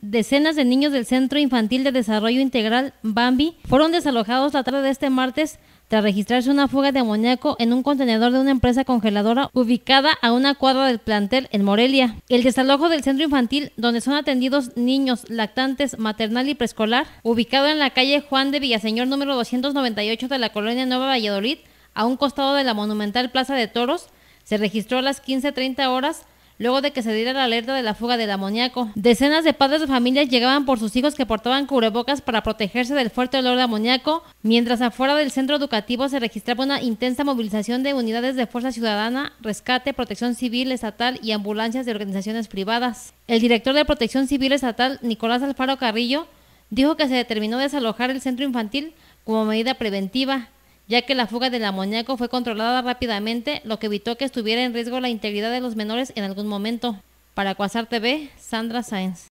Decenas de niños del Centro Infantil de Desarrollo Integral Bambi fueron desalojados la tarde de este martes tras registrarse una fuga de amoníaco en un contenedor de una empresa congeladora ubicada a una cuadra del plantel en Morelia. El desalojo del centro infantil, donde son atendidos niños lactantes, maternal y preescolar, ubicado en la calle Juan de Villaseñor número 298 de la colonia Nueva Valladolid, a un costado de la monumental Plaza de Toros, se registró a las 15.30 horas Luego de que se diera la alerta de la fuga del amoníaco, decenas de padres de familias llegaban por sus hijos que portaban cubrebocas para protegerse del fuerte olor de amoníaco, mientras afuera del centro educativo se registraba una intensa movilización de unidades de Fuerza Ciudadana, Rescate, Protección Civil Estatal y ambulancias de organizaciones privadas. El director de Protección Civil Estatal, Nicolás Alfaro Carrillo, dijo que se determinó desalojar el centro infantil como medida preventiva ya que la fuga del amoníaco fue controlada rápidamente, lo que evitó que estuviera en riesgo la integridad de los menores en algún momento. Para Cuasar TV, Sandra Saenz.